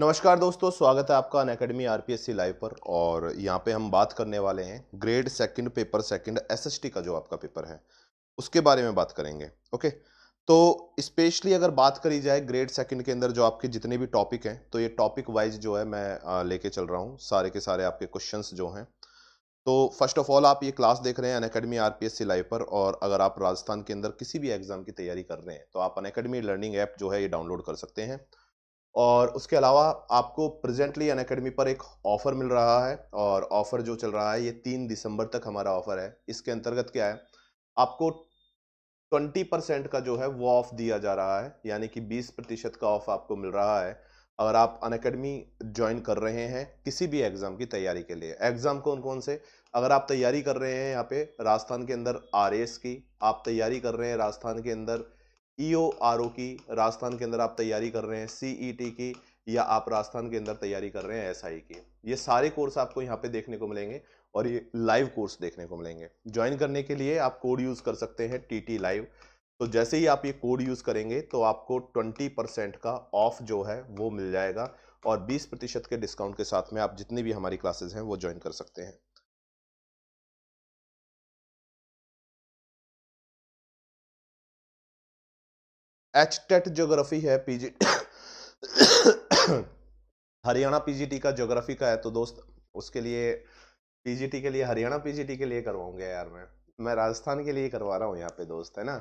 नमस्कार दोस्तों स्वागत है आपका अन अकेडमी आर लाइव पर और यहाँ पे हम बात करने वाले हैं grade second paper second SST का जो आपका पेपर है उसके बारे में बात करेंगे ओके तो स्पेशली अगर बात करी जाए ग्रेड सेकंड के अंदर जो आपके जितने भी टॉपिक हैं तो ये टॉपिक वाइज जो है मैं लेके चल रहा हूँ सारे के सारे आपके क्वेश्चन जो हैं तो फर्स्ट ऑफ ऑल आप ये क्लास देख रहे हैं अन अकेडमी आर लाइव पर और अगर आप राजस्थान के अंदर किसी भी एग्ज़ाम की तैयारी कर रहे हैं तो आप अन लर्निंग ऐप जो है ये डाउनलोड कर सकते हैं और उसके अलावा आपको प्रेजेंटली अन अकेडमी पर एक ऑफ़र मिल रहा है और ऑफ़र जो चल रहा है ये तीन दिसंबर तक हमारा ऑफ़र है इसके अंतर्गत क्या है आपको ट्वेंटी परसेंट का जो है वो ऑफ़ दिया जा रहा है यानी कि बीस प्रतिशत का ऑफ़ आपको मिल रहा है अगर आप अन अकेडमी ज्वाइन कर रहे हैं किसी भी एग्ज़ाम की तैयारी के लिए एग्ज़ाम कौन कौन से अगर आप तैयारी कर रहे हैं यहाँ पे राजस्थान के अंदर आर की आप तैयारी कर रहे हैं राजस्थान के अंदर ई की राजस्थान के अंदर आप तैयारी कर रहे हैं सी की या आप राजस्थान के अंदर तैयारी कर रहे हैं एस की ये सारे कोर्स आपको यहाँ पे देखने को मिलेंगे और ये लाइव कोर्स देखने को मिलेंगे ज्वाइन करने के लिए आप कोड यूज़ कर सकते हैं टी टी लाइव तो जैसे ही आप ये कोड यूज़ करेंगे तो आपको ट्वेंटी परसेंट का ऑफ जो है वो मिल जाएगा और बीस प्रतिशत के डिस्काउंट के साथ में आप जितनी भी हमारी क्लासेज हैं वो ज्वाइन कर सकते हैं एच टेट ज्योग्राफी है पीजी हरियाणा पीजीटी का ज्योग्राफी का है तो दोस्त उसके लिए पीजीटी के लिए हरियाणा पीजीटी के लिए करवाऊंगा यार मैं मैं राजस्थान के लिए करवा रहा हूँ यहाँ पे दोस्त है ना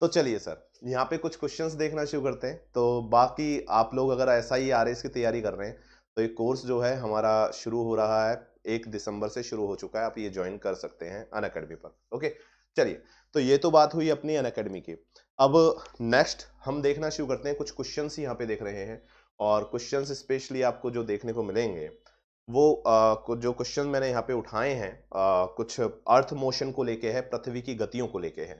तो चलिए सर यहाँ पे कुछ क्वेश्चंस देखना शुरू करते हैं तो बाकी आप लोग अगर ऐसा ही आर एस की तैयारी कर रहे हैं तो ये कोर्स जो है हमारा शुरू हो रहा है एक दिसंबर से शुरू हो चुका है आप ये ज्वाइन कर सकते हैं अन अकेडमी पर ओके चलिए तो ये तो बात हुई अपनी अन अकेडमी की अब नेक्स्ट हम देखना शुरू करते हैं कुछ क्वेश्चन यहाँ पे देख रहे हैं और क्वेश्चन स्पेशली आपको जो देखने को मिलेंगे वो आ, जो क्वेश्चन मैंने यहाँ पे उठाए हैं आ, कुछ अर्थ मोशन को लेके है पृथ्वी की गतियों को लेके है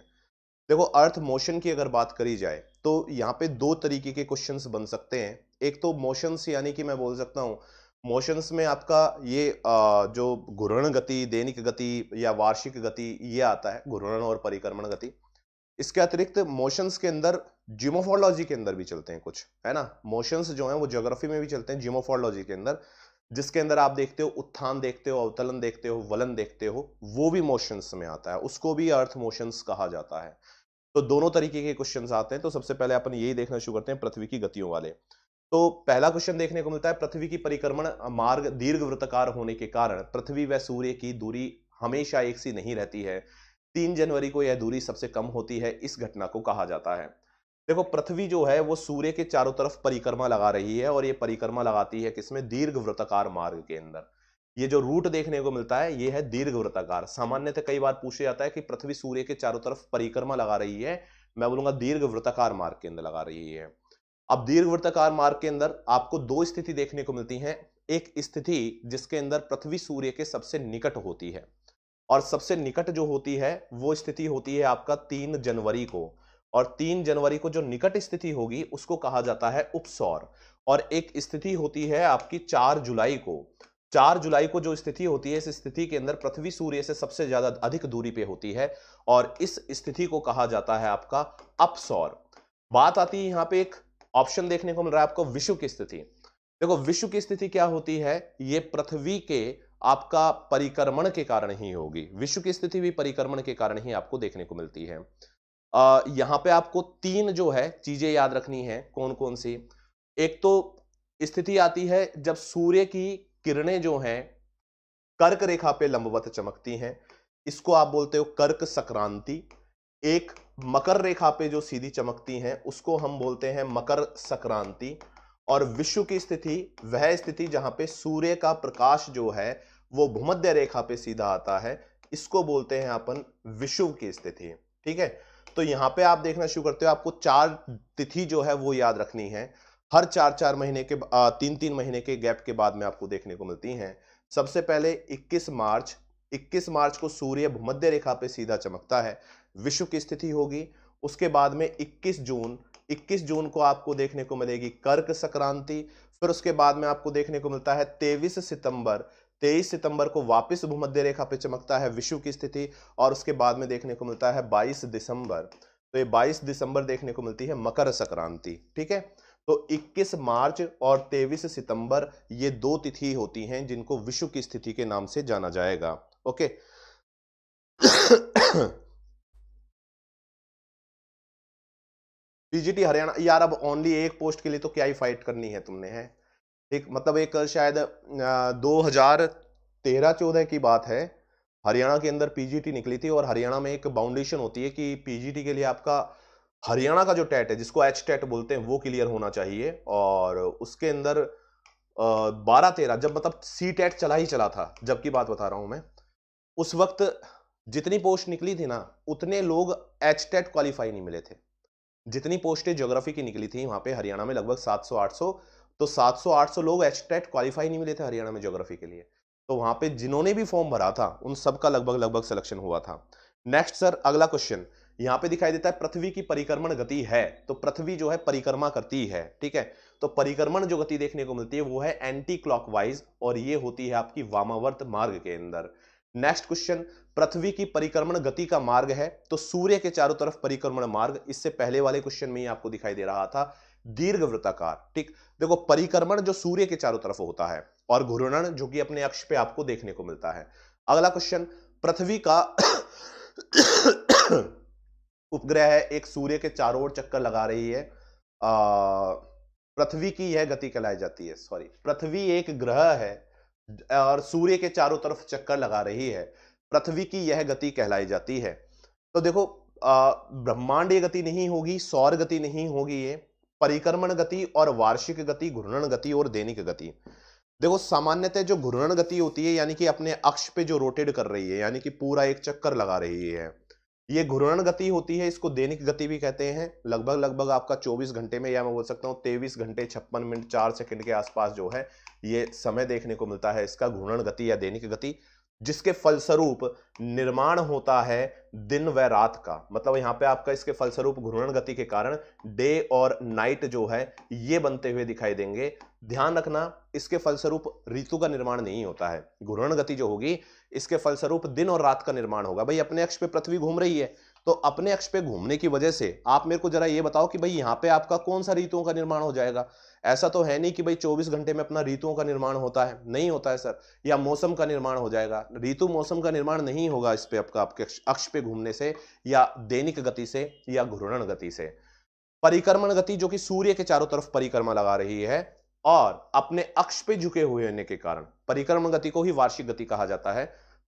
देखो अर्थ मोशन की अगर बात करी जाए तो यहाँ पे दो तरीके के क्वेश्चंस बन सकते हैं एक तो मोशंस यानी कि मैं बोल सकता हूँ मोशंस में आपका ये जो घूर्ण गति दैनिक गति या वार्षिक गति ये आता है घूर्ण और परिक्रमण गति इसके अतिरिक्त मोशंस के अंदर जिमोफोलॉजी के अंदर भी चलते हैं कुछ है ना मोशंस जो हैं वो ज्योग्राफी में भी चलते हैं जिमोफोलॉजी के अंदर जिसके अंदर आप देखते हो उत्थान देखते हो अवतलन देखते हो वलन देखते हो वो भी मोशंस में आता है उसको भी अर्थ मोशंस कहा जाता है तो दोनों तरीके के क्वेश्चन आते हैं तो सबसे पहले अपन यही देखना शुरू करते हैं पृथ्वी की गतियों वाले तो पहला क्वेश्चन देखने को मिलता है पृथ्वी की परिक्रमण मार्ग दीर्घ वृतकार होने के कारण पृथ्वी व सूर्य की दूरी हमेशा एक सी नहीं रहती है तीन जनवरी को यह दूरी सबसे कम होती है इस घटना को कहा जाता है देखो पृथ्वी जो है वो सूर्य के चारों तरफ परिक्रमा लगा रही है और ये परिक्रमा लगाती है किसमें दीर्घ व्रतकार मार्ग के अंदर ये जो रूट देखने को मिलता है ये है दीर्घ व्रतकार सामान्यतः कई बार पूछा जाता है कि पृथ्वी सूर्य के चारों तरफ परिक्रमा लगा रही है मैं बोलूंगा दीर्घ व्रतकार मार्ग के अंदर लगा रही है अब दीर्घ व्रतकार मार्ग के अंदर आपको दो स्थिति देखने को मिलती है एक स्थिति जिसके अंदर पृथ्वी सूर्य के सबसे निकट होती है और सबसे निकट जो होती है वो स्थिति होती है आपका तीन जनवरी को और तीन जनवरी को जो निकट स्थिति होगी उसको कहा जाता है उपसौर और एक स्थिति होती है आपकी चार जुलाई को चार जुलाई को जो स्थिति होती है इस स्थिति के अंदर पृथ्वी सूर्य से सबसे ज्यादा अधिक दूरी पे होती है और इस स्थिति को कहा जाता है आपका अपसौर बात आती है यहां पे एक ऑप्शन देखने को मिल रहा है आपको विश्व की स्थिति देखो विश्व की स्थिति क्या होती है ये पृथ्वी के आपका परिक्रमण के कारण ही होगी विश्व की स्थिति भी परिक्रमण के कारण ही आपको देखने को मिलती है आ, यहां पे आपको तीन जो है चीजें याद रखनी है कौन कौन सी एक तो स्थिति आती है जब सूर्य की किरणें जो हैं कर्क रेखा पे लंबवत चमकती हैं इसको आप बोलते हो कर्क संक्रांति एक मकर रेखा पे जो सीधी चमकती हैं उसको हम बोलते हैं मकर संक्रांति और विश्व की स्थिति वह स्थिति जहां पे सूर्य का प्रकाश जो है वो भूमध्य रेखा पे सीधा आता है इसको बोलते हैं अपन विषुव की स्थिति ठीक है तो यहाँ पे आप देखना शुरू करते हो आपको चार तिथि जो है वो याद रखनी है हर चार चार महीने के तीन तीन महीने के गैप के बाद में आपको देखने को मिलती हैं सबसे पहले 21 मार्च 21 मार्च को सूर्य भूमध्य रेखा पे सीधा चमकता है विश्व की स्थिति होगी उसके बाद में 21 जून 21 जून को आपको देखने को मिलेगी कर्क संक्रांति फिर उसके बाद में आपको देखने को मिलता है 23 सितंबर तेईस सितंबर को वापस भूमध्य रेखा पे चमकता है विश्व की स्थिति और उसके बाद में देखने को मिलता है 22 दिसंबर तो ये 22 दिसंबर देखने को मिलती है मकर संक्रांति ठीक है तो 21 मार्च और 23 सितंबर ये दो तिथि होती हैं जिनको विश्व की स्थिति के नाम से जाना जाएगा ओके पीजीटी हरियाणा यार अब ओनली एक पोस्ट के लिए तो क्या ही फाइट करनी है तुमने है एक मतलब एक शायद दो हजार तेरह चौदह की बात है हरियाणा के अंदर पीजीटी निकली थी और हरियाणा में एक बाउंडेशन होती है कि पीजीटी के लिए आपका हरियाणा का जो टेट है जिसको एच टेट बोलते हैं वो क्लियर होना चाहिए और उसके अंदर बारह तेरह जब मतलब सी टेट चला ही चला था जब की बात बता रहा हूं मैं उस वक्त जितनी पोस्ट निकली थी ना उतने लोग एच टेट क्वालिफाई नहीं मिले थे जितनी पोस्टें ज्योग्राफी की निकली थी वहां पे हरियाणा में लगभग 700 800 तो 700-800 लोग एचटेट क्वालिफाई नहीं मिले थे हरियाणा में ज्योग्राफी के लिए तो वहाँ पे जिन्होंने भी फॉर्म भरा था उन सब का लगभग लगभग सिलेक्शन हुआ था नेक्स्ट सर अगला क्वेश्चन यहाँ पे दिखाई देता है पृथ्वी की परिक्रमण गति है तो पृथ्वी जो है परिक्रमा करती है ठीक है तो परिक्रमण जो गति देखने को मिलती है वो है एंटी क्लॉकवाइज और ये होती है आपकी वामावर्त मार्ग के अंदर नेक्स्ट क्वेश्चन पृथ्वी की परिक्रमण गति का मार्ग है तो सूर्य के चारों तरफ परिक्रमण मार्ग इससे पहले वाले क्वेश्चन में ही आपको दिखाई दे रहा था दीर्घ वृत्ताकार ठीक देखो परिक्रमण जो सूर्य के चारों तरफ होता है और घूर्णन जो कि अपने अक्ष पे आपको देखने को मिलता है अगला क्वेश्चन पृथ्वी का उपग्रह है एक सूर्य के चारों ओर चक्कर लगा रही है पृथ्वी की यह गति कहलाई जाती है सॉरी पृथ्वी एक ग्रह है और सूर्य के चारों तरफ चक्कर लगा रही है पृथ्वी की यह गति कहलाई जाती है तो देखो ब्रह्मांड ये गति नहीं होगी सौर गति नहीं होगी ये परिक्रमण गति और वार्षिक गति घूर्णन गति और दैनिक गति देखो सामान्यतः जो घूर्णन गति होती है यानी कि अपने अक्ष पे जो रोटेट कर रही है यानी कि पूरा एक चक्कर लगा रही है ये घूर्णन गति होती है इसको दैनिक गति भी कहते हैं लगभग लगभग आपका 24 घंटे में या मैं बोल सकता हूँ तेईस घंटे छप्पन मिनट चार सेकंड के आसपास जो है ये समय देखने को मिलता है इसका घूर्णन गति या दैनिक गति जिसके फलस्वरूप निर्माण होता है दिन व रात का मतलब यहां पे आपका इसके फलस्वरूप घूर्णन गति के कारण डे और नाइट जो है ये बनते हुए दिखाई देंगे ध्यान रखना इसके फलस्वरूप ऋतु का निर्माण नहीं होता है घूर्णन गति जो होगी इसके फलस्वरूप दिन और रात का निर्माण होगा भाई अपने अक्ष पे पृथ्वी घूम रही है तो अपने अक्ष पे घूमने की वजह से आप मेरे को जरा ये बताओ कि भाई यहाँ पे आपका कौन सा ऋतुओं का निर्माण हो जाएगा ऐसा तो है नहीं कि भाई 24 घंटे में अपना ऋतुओं का निर्माण होता है नहीं होता है सर या मौसम का निर्माण हो जाएगा ऋतु मौसम का निर्माण नहीं होगा इस पे आपका आपके अक्ष पे घूमने से या दैनिक गति से या घूर्णन गति से परिक्रमण गति जो कि सूर्य के चारों तरफ परिक्रमा लगा रही है और अपने अक्ष पे झुके हुए होने के कारण परिक्रमण गति को ही वार्षिक गति कहा जाता है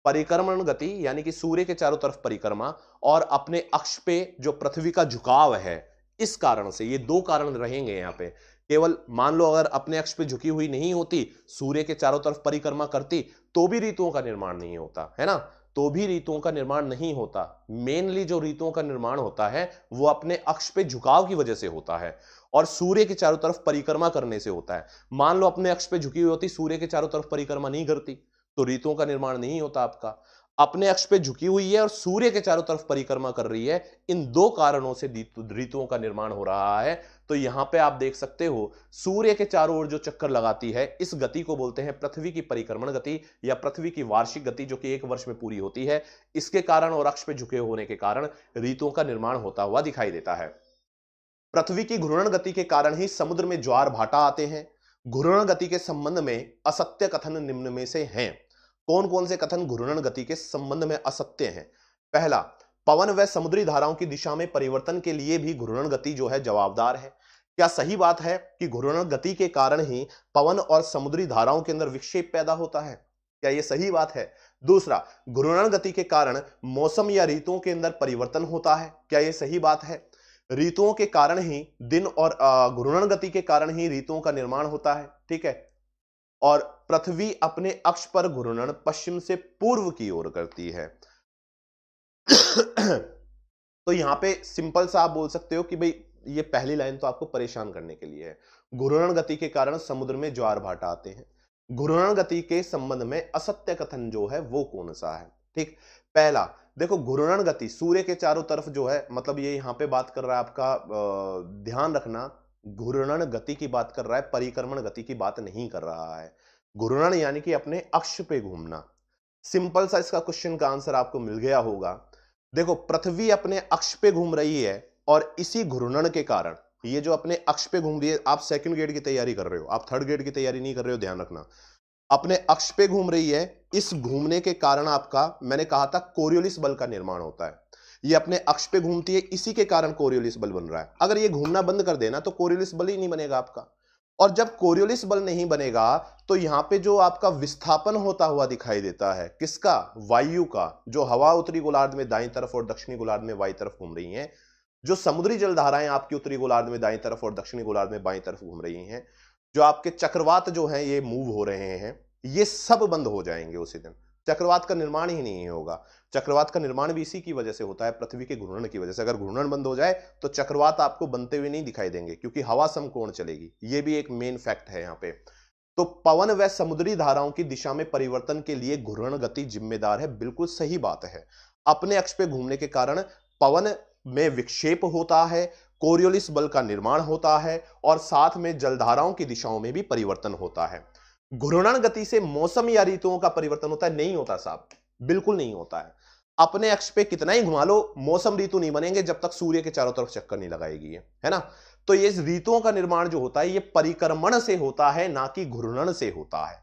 परिक्रमण गति यानी कि सूर्य के चारों तरफ परिक्रमा और अपने अक्ष पे जो पृथ्वी का झुकाव है इस कारण से ये दो कारण रहेंगे यहाँ पे केवल मान लो अगर अपने अक्ष पे झुकी हुई नहीं होती सूर्य के चारों तरफ परिक्रमा करती तो भी ऋतुओं का निर्माण नहीं होता है ना तो भी ऋतुओं का निर्माण नहीं होता मेनली जो ऋतुओं का निर्माण होता है वो अपने अक्ष पे झुकाव की वजह से होता है और सूर्य के चारों तरफ परिक्रमा करने से होता है मान लो अपने अक्ष पे झुकी हुई होती सूर्य के चारों तरफ परिक्रमा नहीं करती तो ऋतुओं का निर्माण नहीं होता आपका अपने अक्ष पे झुकी हुई है और सूर्य के चारों तरफ परिक्रमा कर रही है इन दो कारणों से ऋतुओं का निर्माण हो रहा है तो यहां पे आप देख सकते हो सूर्य के चारों ओर जो चक्कर लगाती है इस गति को बोलते हैं पृथ्वी की परिक्रमण गति या पृथ्वी की वार्षिक गति जो कि एक वर्ष में पूरी होती है इसके कारण और अक्ष पे झुके होने के कारण ऋतुओं का निर्माण होता हुआ दिखाई देता है पृथ्वी की घूर्णन गति के कारण ही समुद्र में ज्वार भाटा आते हैं घूर्णन गति के संबंध में असत्य कथन निम्न में से हैं कौन कौन से कथन घूर्णन गति के संबंध में असत्य हैं पहला पवन व समुद्री धाराओं की दिशा में परिवर्तन के लिए भी घूर्णन गति जो है जवाबदार है क्या सही बात है कि घूर्णन गति के कारण ही पवन और समुद्री धाराओं के अंदर विक्षेप पैदा होता है क्या यह सही बात है दूसरा घूर्णन गति के कारण मौसम या ऋतुओं के अंदर परिवर्तन होता है क्या यह सही बात है ऋतुओं के कारण ही दिन और घूर्णन गति के कारण ही ऋतुओं का निर्माण होता है ठीक है और पृथ्वी अपने अक्ष पर घूर्णन पश्चिम से पूर्व की ओर करती है तो यहां पे सिंपल सा आप बोल सकते हो कि भाई ये पहली लाइन तो आपको परेशान करने के लिए है घूर्णन गति के कारण समुद्र में ज्वार भाटा आते हैं घूर्णन गति के संबंध में असत्य कथन जो है वो कौन सा है ठीक पहला देखो घूर्णन गति सूर्य के चारों तरफ जो है मतलब ये यहाँ पे बात कर रहा है आपका ध्यान रखना घूर्णन गति की बात कर रहा है परिक्रमण गति की बात नहीं कर रहा है घूर्णन यानी कि अपने अक्ष पे घूमना सिंपल सा इसका क्वेश्चन का आंसर आपको मिल गया होगा देखो पृथ्वी अपने अक्ष पे घूम रही है और इसी घूर्णन के कारण ये जो अपने अक्ष पे घूम रही है आप सेकंड ग्रेड की तैयारी कर रहे हो आप थर्ड ग्रेड की तैयारी नहीं कर रहे हो ध्यान रखना अपने अक्ष पे घूम रही है इस घूमने के कारण आपका मैंने कहा था कोरियोलिस बल का निर्माण होता है ये अपने अक्ष पे घूमती है इसी के कारण कोरियोलिस बल बन रहा है अगर ये घूमना बंद कर देना तो कोरियोलिस बल ही नहीं बनेगा आपका और जब कोरियोलिस बल नहीं बनेगा तो यहाँ पे जो आपका विस्थापन होता हुआ दिखाई देता है किसका वायु का जो हवा उत्तरी गोलार्ध में दाई तरफ और दक्षिणी गोलार्ध में बाई तरफ घूम रही है जो समुद्री जलधाराएं आपकी उत्तरी गोलार्ध में दाई तरफ और दक्षिणी गोलार्ध में बाई तरफ घूम रही है जो आपके चक्रवात जो है ये मूव हो रहे हैं ये सब बंद हो जाएंगे उसी दिन चक्रवात का निर्माण ही नहीं होगा चक्रवात का निर्माण भी इसी की वजह से होता है पृथ्वी के घूर्णन की वजह से अगर घूर्णन बंद हो जाए तो चक्रवात आपको बनते हुए नहीं दिखाई देंगे क्योंकि हवा समकोण चलेगी ये भी एक मेन फैक्ट है यहाँ पे तो पवन व समुद्री धाराओं की दिशा में परिवर्तन के लिए घूर्णन गति जिम्मेदार है बिल्कुल सही बात है अपने अक्ष पे घूमने के कारण पवन में विक्षेप होता है कोरियोलिस बल का निर्माण होता है और साथ में जलधाराओं की दिशाओं में भी परिवर्तन होता है घूर्णन गति से मौसम या ऋतुओं का परिवर्तन होता है नहीं होता साहब बिल्कुल नहीं होता है अपने अक्ष पे कितना ही घुमा लो मौसम ऋतु नहीं बनेंगे जब तक सूर्य के चारों तरफ चक्कर नहीं लगाएगी है है ना तो ये ऋतुओं का निर्माण जो होता है ये परिक्रमण से होता है ना कि घूर्णन से होता है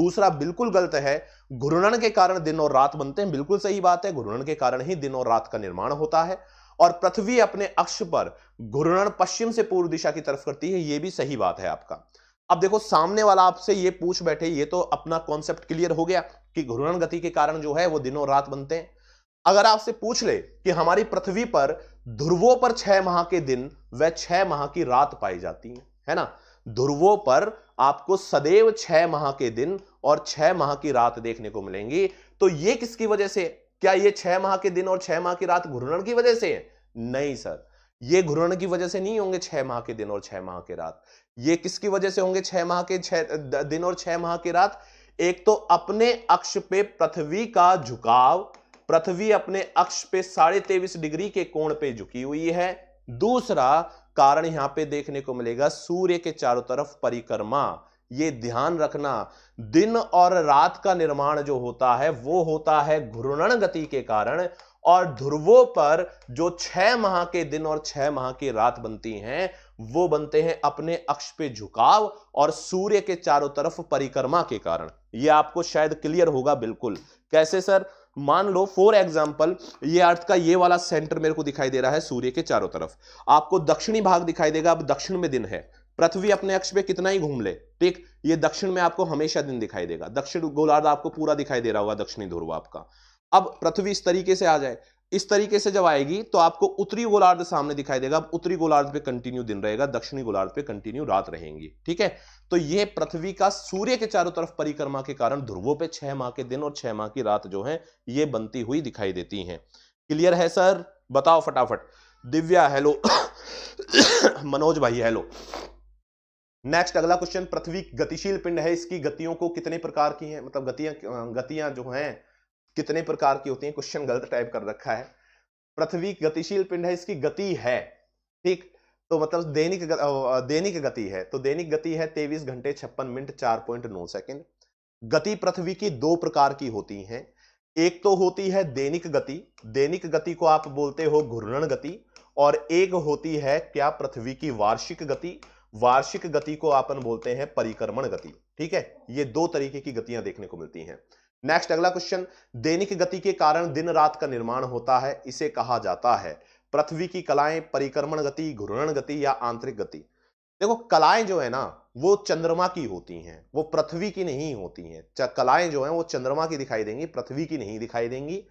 दूसरा बिल्कुल गलत है घूर्णन के कारण दिन और रात बनते हैं बिल्कुल सही बात है घूर्णन के कारण ही दिन और रात का निर्माण होता है और पृथ्वी अपने अक्ष पर घूर्णन पश्चिम से पूर्व दिशा की तरफ करती है यह भी सही बात है आपका अब देखो सामने वाला आपसे ये पूछ बैठे ये तो अपना कॉन्सेप्ट क्लियर हो गया कि घूर्णन गति के कारण जो है वो दिनों रात बनते हैं अगर आपसे पूछ ले कि हमारी पृथ्वी पर ध्रुवों पर छह माह के दिन व छह माह की रात पाई जाती है है ना ध्रुवों पर आपको सदैव छह माह के दिन और छह माह की रात देखने को मिलेंगी तो ये किसकी वजह से क्या ये छह माह के दिन और छह माह की रात घूर्णन की वजह से है नहीं सर ये घूर्णन की वजह से नहीं होंगे छह माह के दिन और छह माह के रात ये किसकी वजह से होंगे छह माह के छह दिन और छह माह की रात एक तो अपने अक्ष पे पृथ्वी का झुकाव पृथ्वी अपने अक्ष पे साढ़े तेईस डिग्री के कोण पे झुकी हुई है दूसरा कारण यहां पे देखने को मिलेगा सूर्य के चारों तरफ परिक्रमा ये ध्यान रखना दिन और रात का निर्माण जो होता है वो होता है घूर्णन गति के कारण और ध्रुवों पर जो छह माह के दिन और छह माह की रात बनती हैं वो बनते हैं अपने अक्ष पे झुकाव और सूर्य के चारों तरफ परिक्रमा के कारण ये आपको शायद क्लियर होगा बिल्कुल कैसे सर मान लो फॉर एग्जाम्पल ये अर्थ का ये वाला सेंटर मेरे को दिखाई दे रहा है सूर्य के चारों तरफ आपको दक्षिणी भाग दिखाई देगा अब दक्षिण में दिन है पृथ्वी अपने अक्ष पे कितना ही घूम ले ठीक ये दक्षिण में आपको हमेशा दिन दिखाई देगा दक्षिण गोलार्ध आपको पूरा दिखाई दे रहा होगा दक्षिणी ध्रुव आपका अब पृथ्वी इस तरीके से आ जाए इस तरीके से जब आएगी तो आपको उत्तरी गोलार्ध सामने दिखाई देगा अब उत्तरी गोलार्ध पे कंटिन्यू दिन रहेगा दक्षिणी गोलार्ध पे कंटिन्यू रात रहेंगी ठीक है तो ये पृथ्वी का सूर्य के चारों तरफ परिक्रमा के कारण ध्रुवों पे छह माह के दिन और छह माह की रात जो है ये बनती हुई दिखाई देती हैं क्लियर है सर बताओ फटाफट दिव्या हेलो मनोज भाई हेलो नेक्स्ट अगला क्वेश्चन पृथ्वी गतिशील पिंड है इसकी गतियों को कितने प्रकार की हैं मतलब गतियां अं, गतियां जो हैं कितने प्रकार की होती हैं क्वेश्चन गलत टाइप कर रखा है पृथ्वी गतिशील पिंड है इसकी गति है ठीक तो मतलब दैनिक दैनिक गति है तो दैनिक गति है तेईस घंटे छप्पन मिनट चार पॉइंट नौ सेकेंड गति पृथ्वी की दो प्रकार की होती हैं एक तो होती है दैनिक गति दैनिक गति को आप बोलते हो घूर्णन गति और एक होती है क्या पृथ्वी की वार्षिक गति वार्षिक गति को आपन बोलते हैं परिक्रमण गति ठीक है ये दो तरीके की गतियां देखने को मिलती हैं नेक्स्ट अगला क्वेश्चन दैनिक गति के कारण दिन रात का निर्माण होता है इसे कहा जाता है पृथ्वी की कलाएं परिक्रमण गति घूर्णन गति या आंतरिक गति देखो कलाएं जो है ना वो चंद्रमा की होती हैं वो पृथ्वी की नहीं होती हैं कलाएं जो हैं वो चंद्रमा की दिखाई देंगी पृथ्वी की नहीं दिखाई देंगी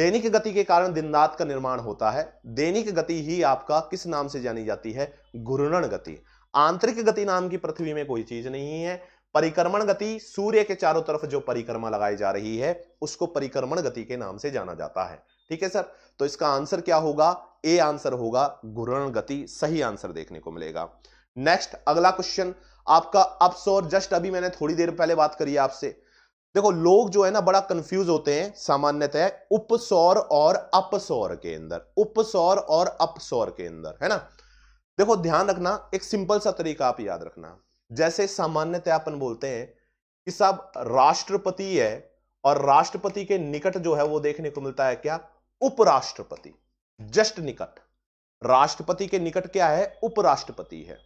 दैनिक गति के कारण दिन रात का निर्माण होता है दैनिक गति ही आपका किस नाम से जानी जाती है घूर्णन गति आंतरिक गति नाम की पृथ्वी में कोई चीज नहीं है परिक्रमण गति सूर्य के चारों तरफ जो परिक्रमा लगाई जा रही है उसको परिक्रमण गति के नाम से जाना जाता है ठीक है सर तो इसका आंसर क्या होगा ए आंसर होगा घूर्ण गति सही आंसर देखने को मिलेगा नेक्स्ट अगला क्वेश्चन आपका अप्स और जस्ट अभी मैंने थोड़ी देर पहले बात करी आपसे देखो लोग जो है ना बड़ा कंफ्यूज होते हैं सामान्यतः है, उपसौर और अपसौर के अंदर उपसौर और अपसौर के अंदर है ना देखो ध्यान रखना एक सिंपल सा तरीका आप याद रखना जैसे सामान्यतः अपन बोलते हैं कि साहब राष्ट्रपति है और राष्ट्रपति के निकट जो है वो देखने को मिलता है क्या उपराष्ट्रपति जस्ट निकट राष्ट्रपति के निकट क्या है उपराष्ट्रपति है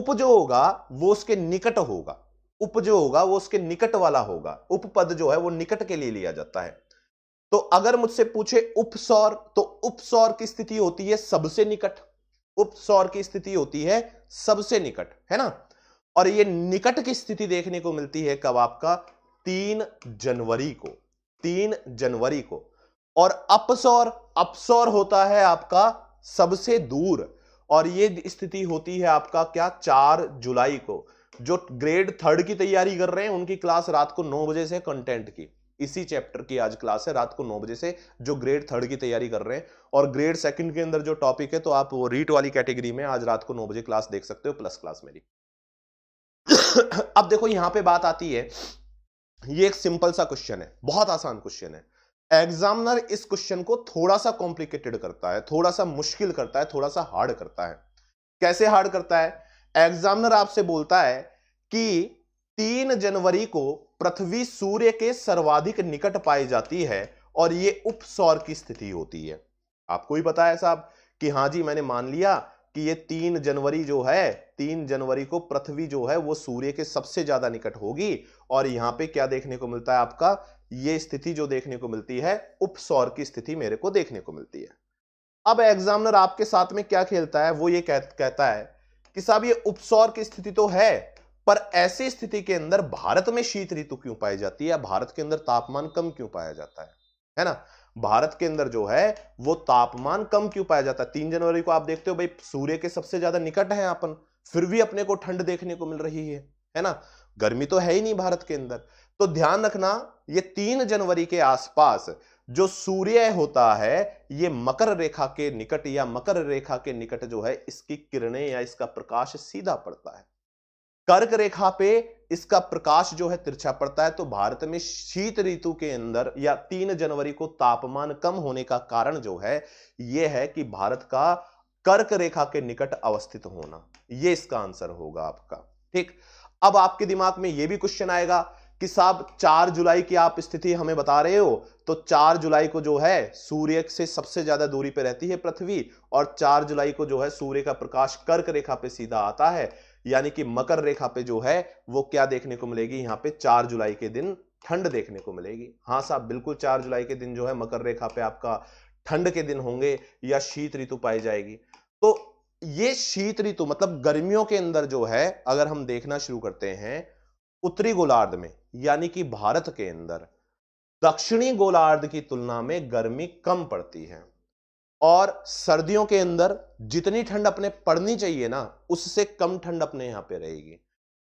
उप जो होगा वो उसके निकट होगा उप जो होगा वो उसके निकट वाला होगा उपपद जो है वो निकट के लिए लिया जाता है तो अगर मुझसे पूछे उपसौर तो उपसौर की स्थिति होती है सबसे निकट उपसौर की स्थिति होती है सबसे निकट है ना और ये निकट की स्थिति देखने को मिलती है कब आपका तीन जनवरी को तीन जनवरी को और अपसौर अपसौर होता है आपका सबसे दूर और ये स्थिति होती है आपका क्या चार जुलाई को जो ग्रेड थर्ड की तैयारी कर रहे हैं उनकी क्लास रात को नौ बजे से कंटेंट की इसी चैप्टर की आज क्लास है रात को नौ बजे से जो ग्रेड थर्ड की तैयारी कर रहे हैं और ग्रेड सेकंड के अंदर जो टॉपिक है तो आप वो रीट वाली कैटेगरी में आज रात को नौ बजे क्लास देख सकते हो प्लस क्लास मेरी अब देखो यहां पे बात आती है ये एक सिंपल सा क्वेश्चन है बहुत आसान क्वेश्चन है एग्जामिनर इस क्वेश्चन को थोड़ा सा कॉम्प्लिकेटेड करता है थोड़ा सा मुश्किल करता है थोड़ा सा हार्ड करता है कैसे हार्ड करता है एग्जामिनर आपसे बोलता है कि तीन जनवरी को पृथ्वी सूर्य के सर्वाधिक निकट पाई जाती है और ये उपसौर की स्थिति होती है आपको ही पता है साहब कि हाँ जी मैंने मान लिया कि ये तीन जनवरी जो है तीन जनवरी को पृथ्वी जो है वो सूर्य के सबसे ज्यादा निकट होगी और यहां पे क्या देखने को मिलता है आपका ये स्थिति जो देखने को मिलती है उपसौर की स्थिति मेरे को देखने को मिलती है अब एग्जामिनर आपके साथ में क्या खेलता है वो ये कह, कहता है कि साहब ये उपसौर की स्थिति तो है पर ऐसी स्थिति के अंदर भारत में शीत ऋतु क्यों पाई जाती है भारत के अंदर तापमान कम क्यों पाया जाता है है ना भारत के अंदर जो है वो तापमान कम क्यों पाया जाता है तीन जनवरी को आप देखते हो भाई सूर्य के सबसे ज्यादा निकट है अपन फिर भी अपने को ठंड देखने को मिल रही है है ना गर्मी तो है ही नहीं भारत के अंदर तो ध्यान रखना ये तीन जनवरी के आसपास जो सूर्य होता है ये मकर रेखा के निकट या मकर रेखा के निकट जो है इसकी किरणें या इसका प्रकाश सीधा पड़ता है कर्क रेखा पे इसका प्रकाश जो है तिरछा पड़ता है तो भारत में शीत ऋतु के अंदर या तीन जनवरी को तापमान कम होने का कारण जो है यह है कि भारत का कर्क रेखा के निकट अवस्थित होना यह इसका आंसर होगा आपका ठीक अब आपके दिमाग में यह भी क्वेश्चन आएगा कि साहब चार जुलाई की आप स्थिति हमें बता रहे हो तो चार जुलाई को जो है सूर्य से सबसे ज्यादा दूरी पर रहती है पृथ्वी और चार जुलाई को जो है सूर्य का प्रकाश कर्क रेखा पे सीधा आता है यानी कि मकर रेखा पे जो है वो क्या देखने को मिलेगी यहाँ पे चार जुलाई के दिन ठंड देखने को मिलेगी हाँ साहब बिल्कुल चार जुलाई के दिन जो है मकर रेखा पे आपका ठंड के दिन होंगे या शीत ऋतु पाई जाएगी तो ये शीत ऋतु मतलब गर्मियों के अंदर जो है अगर हम देखना शुरू करते हैं उत्तरी गोलार्ध में यानी कि भारत के अंदर दक्षिणी गोलार्ध की तुलना में गर्मी कम पड़ती है और सर्दियों के अंदर जितनी ठंड अपने पड़नी चाहिए ना उससे कम ठंड अपने यहां पे रहेगी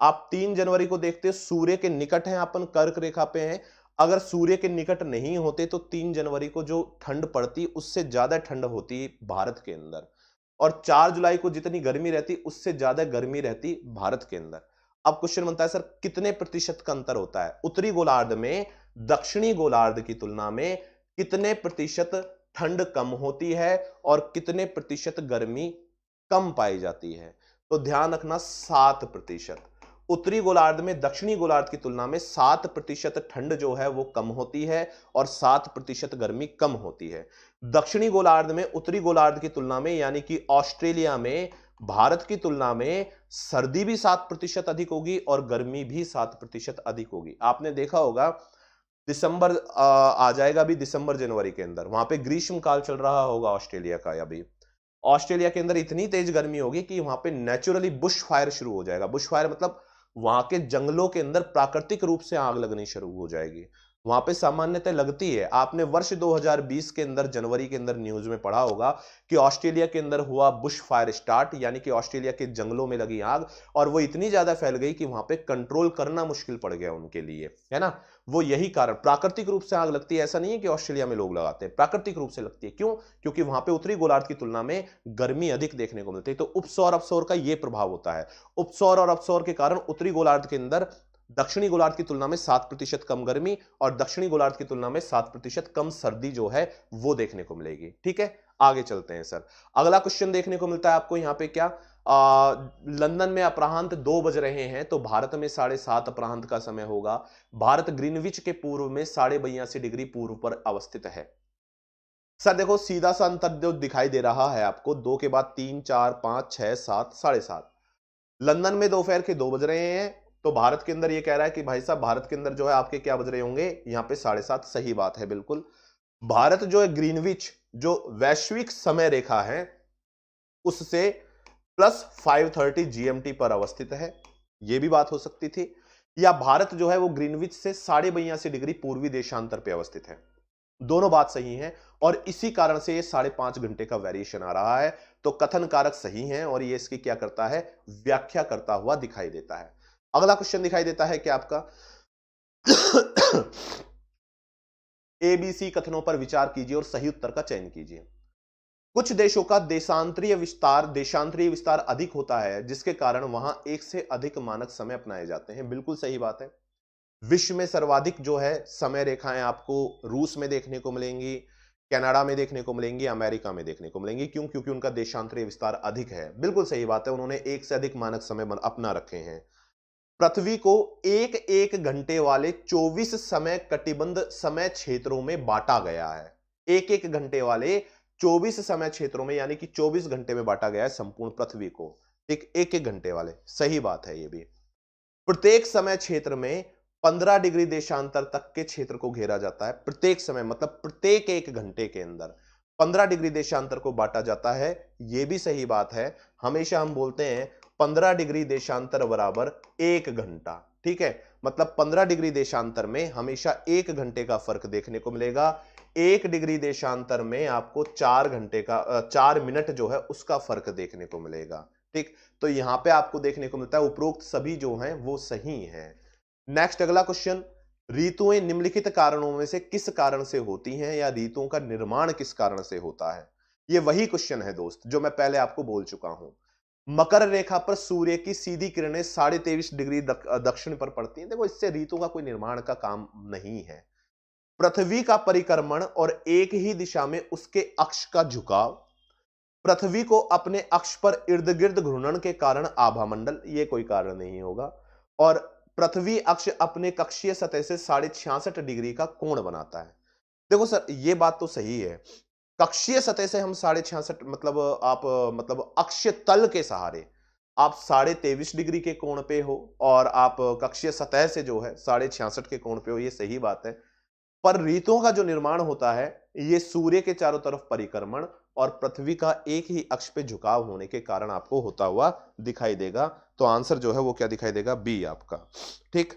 आप तीन जनवरी को देखते हो सूर्य के निकट हैं अपन कर्क रेखा पे हैं अगर सूर्य के निकट नहीं होते तो तीन जनवरी को जो ठंड पड़ती उससे ज्यादा ठंड होती भारत के अंदर और चार जुलाई को जितनी गर्मी रहती उससे ज्यादा गर्मी रहती भारत के अंदर अब क्वेश्चन बनता है सर कितने प्रतिशत का अंतर होता है उत्तरी गोलार्ध में दक्षिणी गोलार्ध की तुलना में कितने प्रतिशत ठंड कम होती है और कितने प्रतिशत गर्मी कम पाई जाती है तो ध्यान रखना सात प्रतिशत उत्तरी गोलार्ध में दक्षिणी गोलार्ध की तुलना में सात प्रतिशत ठंड जो है वो कम होती है और सात प्रतिशत गर्मी कम होती है दक्षिणी गोलार्ध में उत्तरी गोलार्ध की तुलना में यानी कि ऑस्ट्रेलिया में भारत की तुलना में सर्दी भी सात प्रतिशत अधिक होगी और गर्मी भी सात प्रतिशत अधिक होगी आपने देखा होगा दिसंबर आ जाएगा भी दिसंबर जनवरी के अंदर वहां पे ग्रीष्म काल चल रहा होगा ऑस्ट्रेलिया का अभी ऑस्ट्रेलिया के अंदर इतनी तेज गर्मी होगी कि वहां पे नेचुरली बुश फायर शुरू हो जाएगा बुश फायर मतलब वहां के जंगलों के अंदर प्राकृतिक रूप से आग लगनी शुरू हो जाएगी वहां पे सामान्यतः लगती है आपने वर्ष 2020 के अंदर जनवरी के अंदर न्यूज में पढ़ा होगा कि ऑस्ट्रेलिया के अंदर हुआ बुश फायर स्टार्ट यानी कि ऑस्ट्रेलिया के जंगलों में लगी आग और वो इतनी ज्यादा फैल गई कि वहां पे कंट्रोल करना मुश्किल पड़ गया उनके लिए है ना वो यही कारण प्राकृतिक रूप से आग लगती है ऐसा नहीं है कि ऑस्ट्रेलिया में लोग लगाते हैं प्राकृतिक रूप से लगती है क्यों क्योंकि वहां पे उत्तरी गोलार्ध की तुलना में गर्मी अधिक देखने को मिलती है तो उपसौर अपसौर का यह प्रभाव होता है उपसौर और अपसौर के कारण उत्तरी गोलार्ध के अंदर दक्षिणी गोलार्ध की तुलना में सात प्रतिशत कम गर्मी और दक्षिणी गोलार्ध की तुलना में सात प्रतिशत कम सर्दी जो है वो देखने को मिलेगी ठीक है आगे चलते हैं सर अगला क्वेश्चन देखने को मिलता है आपको यहाँ पे क्या आ, लंदन में अपरांत दो बज रहे हैं तो भारत में साढ़े सात अपरांत का समय होगा भारत ग्रीनविच के पूर्व में साढ़े बयासी डिग्री पूर्व पर अवस्थित है सर देखो सीधा सा अंतर जो दिखाई दे रहा है आपको दो के बाद तीन चार पांच छह सात साढ़े सात लंदन में दोपहर के दो बज रहे हैं तो भारत के अंदर ये कह रहा है कि भाई साहब भारत के अंदर जो है आपके क्या बज रहे होंगे यहाँ पे साढ़े सात सही बात है बिल्कुल भारत जो है ग्रीनविच जो वैश्विक समय रेखा है उससे प्लस 530 जीएमटी पर अवस्थित है यह भी बात हो सकती थी या भारत जो है वो ग्रीनविच से साढ़े बयासी डिग्री पूर्वी देशांतर पर अवस्थित है दोनों बात सही है और इसी कारण से ये साढ़े पांच घंटे का वेरिएशन आ रहा है तो कथन कारक सही है और ये इसकी क्या करता है व्याख्या करता हुआ दिखाई देता है अगला क्वेश्चन दिखाई देता है कि आपका एबीसी कथनों पर विचार कीजिए और सही उत्तर का चयन कीजिए कुछ देशों का देशांतरीय विस्तार देशांतरीय विस्तार अधिक होता है जिसके कारण वहां एक से अधिक मानक समय अपनाए जाते हैं बिल्कुल सही बात है विश्व में सर्वाधिक जो है समय रेखाएं आपको रूस में देखने को मिलेंगी कनाडा में देखने को मिलेंगी अमेरिका में देखने को मिलेंगी क्यों क्योंकि उनका देशांतरीय विस्तार अधिक है बिल्कुल सही बात है उन्होंने एक से अधिक मानक समय अपना रखे हैं पृथ्वी को एक एक घंटे वाले 24 समय कटिबंध समय क्षेत्रों में बांटा गया है एक एक घंटे वाले 24 समय क्षेत्रों में यानी कि 24 घंटे में बांटा गया है संपूर्ण पृथ्वी को ठीक एक एक घंटे वाले सही बात है ये भी प्रत्येक समय क्षेत्र में 15 डिग्री देशांतर तक के क्षेत्र को घेरा जाता है प्रत्येक समय मतलब प्रत्येक एक घंटे के अंदर 15 डिग्री देशांतर को बांटा जाता है यह भी सही बात है हमेशा हम बोलते हैं 15 डिग्री देशांतर बराबर एक घंटा ठीक है मतलब 15 डिग्री देशांतर में हमेशा एक घंटे का फर्क देखने को मिलेगा एक डिग्री देशांतर में आपको चार घंटे का चार मिनट जो है उसका फर्क देखने को मिलेगा ठीक तो यहां पे आपको देखने को मिलता है उपरोक्त सभी जो हैं वो सही हैं नेक्स्ट अगला क्वेश्चन ऋतुएं निम्नलिखित कारणों में से किस कारण से होती हैं या ऋतुओं का निर्माण किस कारण से होता है ये वही क्वेश्चन है दोस्त जो मैं पहले आपको बोल चुका हूं मकर रेखा पर सूर्य की सीधी किरणें साढ़े तेईस डिग्री दक, दक्षिण पर पड़ती हैं देखो इससे रीतु का कोई निर्माण का काम नहीं है पृथ्वी का परिक्रमण और एक ही दिशा में उसके अक्ष का झुकाव पृथ्वी को अपने अक्ष पर इर्द गिर्द घूर्णन के कारण आभामंडल ये कोई कारण नहीं होगा और पृथ्वी अक्ष अपने कक्षीय सतह से साढ़े छियासठ डिग्री का कोण बनाता है देखो सर ये बात तो सही है कक्षीय सतह से हम साढ़े छियासठ मतलब आप मतलब अक्षय तल के सहारे आप साढ़े तेईस डिग्री के कोण पे हो और आप कक्षीय सतह से जो है साढ़े छियासठ के कोण पे हो ये सही बात है पर रीतों का जो निर्माण होता है ये सूर्य के चारों तरफ परिक्रमण और पृथ्वी का एक ही अक्ष पे झुकाव होने के कारण आपको होता हुआ दिखाई देगा तो आंसर जो है वो क्या दिखाई देगा बी आपका ठीक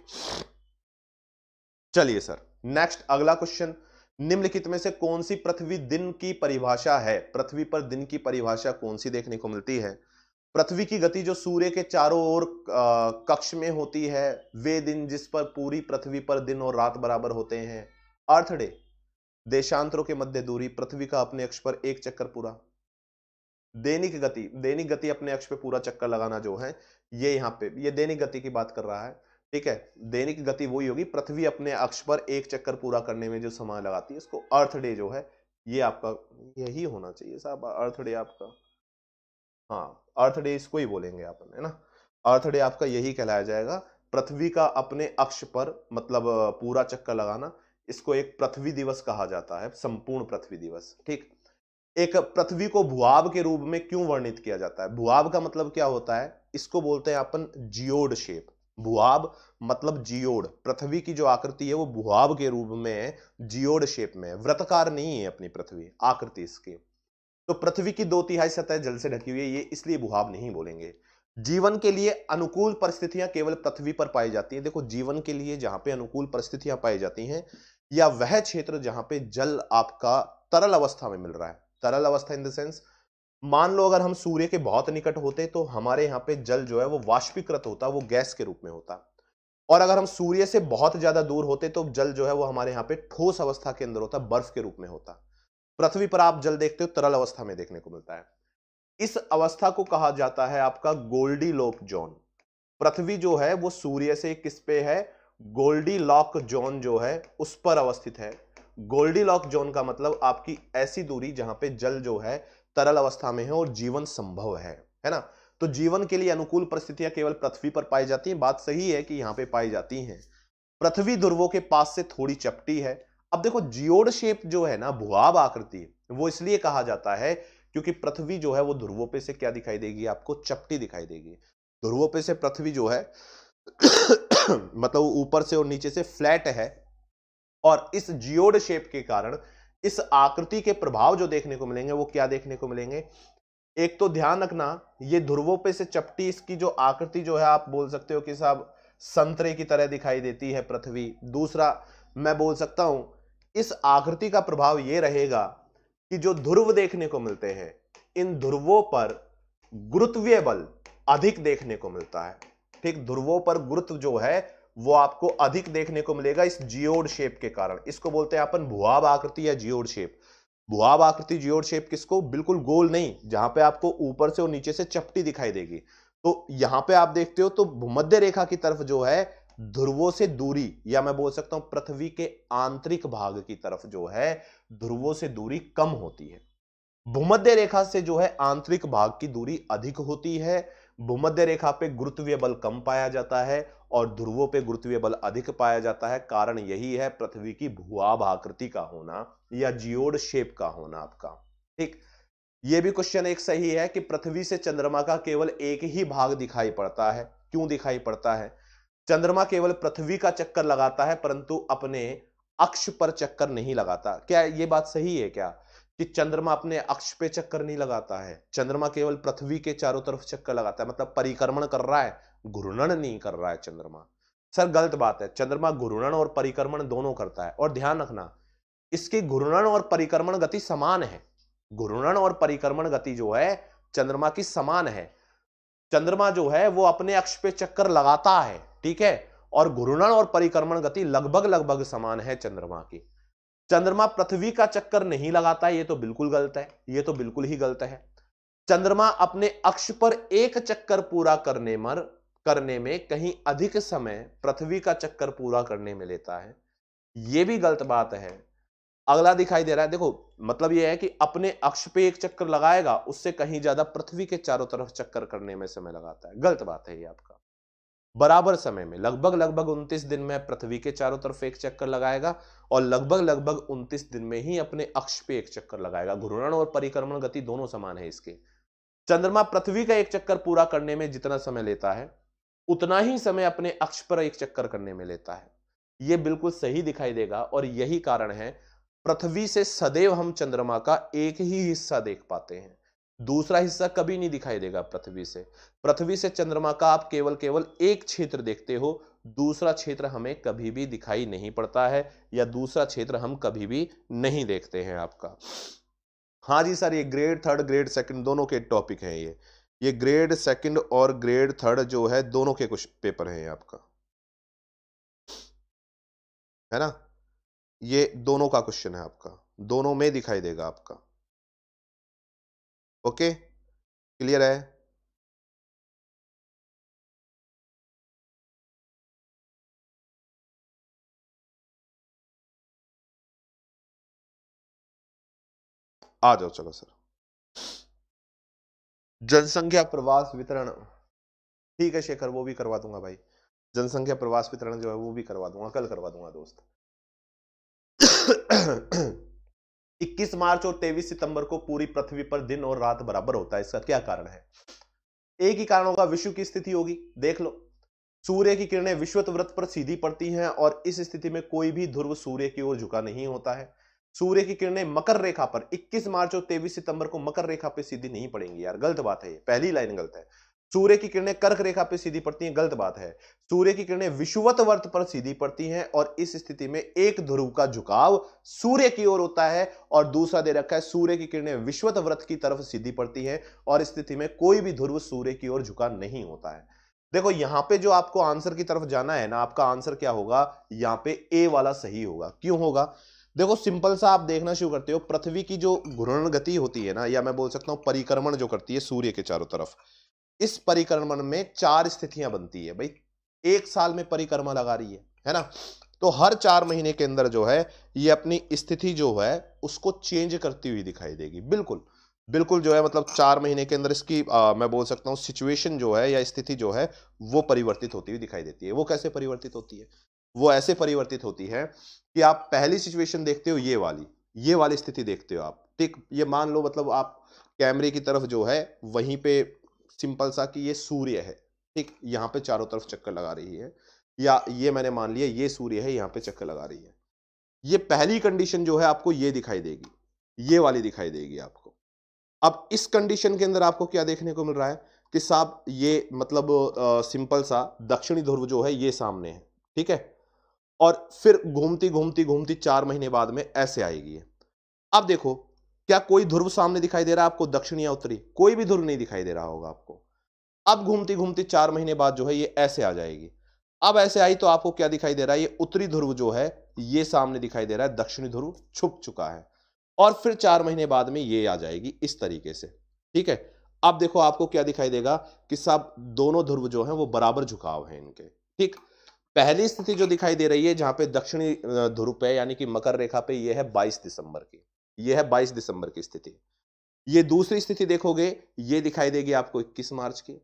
चलिए सर नेक्स्ट अगला क्वेश्चन निम्नलिखित में से कौन सी पृथ्वी दिन की परिभाषा है पृथ्वी पर दिन की परिभाषा कौन सी देखने को मिलती है पृथ्वी की गति जो सूर्य के चारों ओर कक्ष में होती है वे दिन जिस पर पूरी पृथ्वी पर दिन और रात बराबर होते हैं अर्थ डे देशांतरों के मध्य दूरी पृथ्वी का अपने अक्ष पर एक चक्कर पूरा दैनिक गति दैनिक गति अपने अक्ष पर पूरा चक्कर लगाना जो है ये यहाँ पे ये दैनिक गति की बात कर रहा है ठीक है दैनिक गति वही होगी पृथ्वी अपने अक्ष पर एक चक्कर पूरा करने में जो समय लगाती है इसको अर्थ डे जो है ये आपका यही होना चाहिए साहब अर्थ डे आपका हाँ अर्थ डे इसको ही बोलेंगे अपन है ना अर्थ डे आपका यही कहलाया जाएगा पृथ्वी का अपने अक्ष पर मतलब पूरा चक्कर लगाना इसको एक पृथ्वी दिवस कहा जाता है संपूर्ण पृथ्वी दिवस ठीक एक पृथ्वी को भुआव के रूप में क्यों वर्णित किया जाता है भुआब का मतलब क्या होता है इसको बोलते हैं अपन जियोड शेप भुआब मतलब जियोड पृथ्वी की जो आकृति है वो भुआब के रूप में है जियोड शेप में है व्रतकार नहीं है अपनी पृथ्वी आकृति इसकी तो पृथ्वी की दो तिहाई सतह जल से ढकी हुई है ये इसलिए भुआब नहीं बोलेंगे जीवन के लिए अनुकूल परिस्थितियां केवल पृथ्वी पर पाई जाती है देखो जीवन के लिए जहां पे अनुकूल परिस्थितियां पाई जाती हैं या वह क्षेत्र जहां पे जल आपका तरल अवस्था में मिल रहा है तरल अवस्था इन द सेंस मान लो अगर हम सूर्य के बहुत निकट होते तो हमारे यहाँ पे जल जो है वो वाष्पीकृत होता वो गैस के रूप में होता और अगर हम सूर्य से बहुत ज्यादा दूर होते तो जल जो है वो हमारे यहाँ पे ठोस अवस्था के अंदर होता बर्फ के रूप में होता पृथ्वी पर आप जल देखते हो तरल अवस्था में देखने को मिलता है इस अवस्था को कहा जाता है आपका गोल्डी लॉक जोन पृथ्वी जो है वो सूर्य से किस पे है गोल्डी लॉक जोन जो है उस पर अवस्थित है गोल्डी लॉक जोन का मतलब आपकी ऐसी दूरी जहां पे जल जो है तरल अवस्था में है और जीवन संभव है है ना तो जीवन के लिए अनुकूल परिस्थितियां केवल पृथ्वी पर पाई जाती हैं बात सही है कि यहाँ पे पाई जाती हैं पृथ्वी ध्रुवों के पास से थोड़ी चपटी है अब देखो जियोड शेप जो है ना भुआब आकृति वो इसलिए कहा जाता है क्योंकि पृथ्वी जो है वो ध्रुवों पे से क्या दिखाई देगी आपको चपटी दिखाई देगी ध्रुवों पे से पृथ्वी जो है मतलब ऊपर से और नीचे से फ्लैट है और इस जियोड शेप के कारण इस आकृति के प्रभाव जो देखने को मिलेंगे वो क्या देखने को मिलेंगे एक तो ध्यान रखना ये ध्रुवों पे से चपटी इसकी जो आकृति जो है आप बोल सकते हो कि साहब संतरे की तरह दिखाई देती है पृथ्वी दूसरा मैं बोल सकता हूं इस आकृति का प्रभाव ये रहेगा कि जो ध्रुव देखने को मिलते हैं इन ध्रुवों पर गुरुत्वीय बल अधिक देखने को मिलता है ठीक ध्रुवों पर गुरुत्व जो है वो आपको अधिक देखने को मिलेगा इस जियोड शेप के कारण इसको बोलते हैं अपन भुआब आकृति या जियोड शेप भुआब आकृति जियोड शेप किसको बिल्कुल गोल नहीं जहां पे आपको ऊपर से और नीचे से चपटी दिखाई देगी तो यहां पे आप देखते हो तो भूमध्य रेखा की तरफ जो है ध्रुवों से दूरी या मैं बोल सकता हूं पृथ्वी के आंतरिक भाग की तरफ जो है ध्रुवों से दूरी कम होती है भूमध्य रेखा से जो है आंतरिक भाग की दूरी अधिक होती है भूमध्य रेखा पे गुरुत्वीय बल कम पाया जाता है और ध्रुवों पे गुरुत्वीय बल अधिक पाया जाता है कारण यही है पृथ्वी की भूआभ आकृति का होना या जियोड शेप का होना आपका ठीक ये भी क्वेश्चन एक सही है कि पृथ्वी से चंद्रमा का केवल एक ही भाग दिखाई पड़ता है क्यों दिखाई पड़ता है चंद्रमा केवल पृथ्वी का चक्कर लगाता है परंतु अपने अक्ष पर चक्कर नहीं लगाता क्या ये बात सही है क्या कि चंद्रमा अपने अक्ष पे चक्कर नहीं लगाता है चंद्रमा केवल पृथ्वी के चारों तरफ चक्कर लगाता है मतलब परिक्रमण कर रहा है घूर्णन नहीं कर रहा है चंद्रमा सर गलत बात है चंद्रमा घूर्णन और परिक्रमण दोनों करता है और ध्यान रखना इसकी घूर्णन और परिक्रमण गति समान है घूर्णन और परिक्रमण गति जो है चंद्रमा की समान है चंद्रमा जो है वो अपने अक्ष पे चक्कर लगाता है ठीक है और घूर्णन और परिक्रमण गति लगभग लगभग समान है चंद्रमा की चंद्रमा पृथ्वी का चक्कर नहीं लगाता ये तो बिल्कुल गलत है ये तो बिल्कुल ही गलत है चंद्रमा अपने अक्ष पर एक चक्कर पूरा करने मर करने में कहीं अधिक समय पृथ्वी का चक्कर पूरा करने में लेता है ये भी गलत बात है अगला दिखाई दे रहा है देखो मतलब यह है कि अपने अक्ष पे एक चक्कर लगाएगा उससे कहीं ज्यादा पृथ्वी के चारों तरफ चक्कर करने में समय लगाता है गलत बात है ये आपका बराबर समय में लगभग लगभग 29 दिन में पृथ्वी के चारों तरफ एक चक्कर लगाएगा और लगभग लगभग 29 दिन में ही अपने अक्ष पे एक चक्कर लगाएगा घूर्णन और परिक्रमण गति दोनों समान है इसके चंद्रमा पृथ्वी का एक चक्कर पूरा करने में जितना समय लेता है उतना ही समय अपने अक्ष पर एक चक्कर करने में लेता है ये बिल्कुल सही दिखाई देगा और यही कारण है पृथ्वी से सदैव हम चंद्रमा का एक ही हिस्सा देख पाते हैं दूसरा हिस्सा कभी नहीं दिखाई देगा पृथ्वी से पृथ्वी से चंद्रमा का आप केवल केवल एक क्षेत्र देखते हो दूसरा क्षेत्र हमें कभी भी दिखाई नहीं पड़ता है या दूसरा क्षेत्र हम कभी भी नहीं देखते हैं आपका हाँ जी सर ये ग्रेड थर्ड ग्रेड सेकंड दोनों के टॉपिक हैं ये ये ग्रेड सेकंड और ग्रेड थर्ड जो है दोनों के कुछ पेपर हैं आपका है ना ये दोनों का क्वेश्चन है आपका दोनों में दिखाई देगा आपका ओके क्लियर है आ जाओ चलो सर जनसंख्या प्रवास वितरण ठीक है शेखर वो भी करवा दूंगा भाई जनसंख्या प्रवास वितरण जो है वो भी करवा दूंगा कल करवा दूंगा दोस्त 21 मार्च और 23 सितंबर को पूरी पृथ्वी पर दिन और रात बराबर होता है इसका क्या कारण है एक ही कारण होगा विश्व की स्थिति होगी देख लो सूर्य की किरणें विश्वत व्रत पर सीधी पड़ती हैं और इस स्थिति में कोई भी ध्रुव सूर्य की ओर झुका नहीं होता है सूर्य की किरणें मकर रेखा पर 21 मार्च और 23 सितंबर को मकर रेखा पर सीधी नहीं पड़ेंगी यार गलत बात है ये पहली लाइन गलत है सूर्य की किरणें कर्क रेखा पर सीधी पड़ती हैं गलत बात है सूर्य की किरणें विषुवत वर्त पर सीधी पड़ती हैं और इस स्थिति में एक ध्रुव का झुकाव सूर्य की ओर होता है और दूसरा दे रखा है सूर्य की किरणें विषुवत व्रत की तरफ सीधी पड़ती हैं और स्थिति में कोई भी ध्रुव सूर्य की ओर झुका नहीं होता है देखो यहां पे जो आपको आंसर की तरफ जाना है ना आपका आंसर क्या होगा यहां पे ए वाला सही होगा क्यों होगा देखो सिंपल सा आप देखना शुरू करते हो पृथ्वी की जो घूर्णन गति होती है ना या मैं बोल सकता हूं परिक्रमण जो करती है सूर्य के चारों तरफ इस परिक्रमण में चार स्थितियां बनती है भाई एक साल में परिक्रमा लगा रही है है ना तो हर चार महीने के अंदर जो है ये अपनी स्थिति जो है उसको चेंज करती हुई दिखाई देगी बिल्कुल बिल्कुल जो है मतलब चार महीने के अंदर इसकी आ, मैं बोल सकता हूँ सिचुएशन जो है या स्थिति जो है वो परिवर्तित होती हुई दिखाई देती है वो कैसे परिवर्तित होती है वो ऐसे परिवर्तित होती है कि आप पहली सिचुएशन देखते हो ये वाली ये वाली स्थिति देखते हो आप ठीक ये मान लो मतलब आप कैमरे की तरफ जो है वहीं पे सिंपल सा कि ये सूर्य है ठीक यहाँ पे चारों तरफ चक्कर लगा रही है या ये मैंने मान लिया ये सूर्य है यहाँ पे चक्कर लगा रही है ये पहली कंडीशन जो है आपको ये दिखाई देगी ये वाली दिखाई देगी आपको अब इस कंडीशन के अंदर आपको क्या देखने को मिल रहा है कि साहब ये मतलब सिंपल सा दक्षिणी ध्रुव जो है ये सामने है ठीक है और फिर घूमती घूमती घूमती चार महीने बाद में ऐसे आएगी अब देखो क्या कोई ध्रुव सामने दिखाई दे रहा है आपको दक्षिण या उत्तरी कोई भी ध्रुव नहीं दिखाई दे रहा होगा आपको अब घूमती घूमती चार महीने बाद जो है ये ऐसे आ जाएगी अब ऐसे आई तो आपको क्या दिखाई दे रहा है ये उत्तरी ध्रुव जो है ये सामने दिखाई दे रहा है दक्षिणी ध्रुव छुप चुका है और फिर चार महीने बाद में ये आ जाएगी इस तरीके से ठीक है अब देखो आपको क्या दिखाई देगा कि सब दोनों ध्रुव जो है वो बराबर झुकाव है इनके ठीक पहली स्थिति जो दिखाई दे रही है जहां पे दक्षिणी ध्रुव पे यानी कि मकर रेखा पे ये है 22 दिसंबर की यह है बाईस दिसंबर की स्थिति ये दूसरी स्थिति देखोगे ये दिखाई देगी आपको 21 मार्च की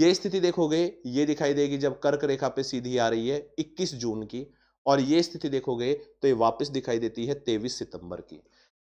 ये स्थिति देखोगे ये दिखाई देगी जब कर्क रेखा पे सीधी आ रही है 21 जून की और ये स्थिति देखोगे तो ये वापस दिखाई देती है 23 सितंबर की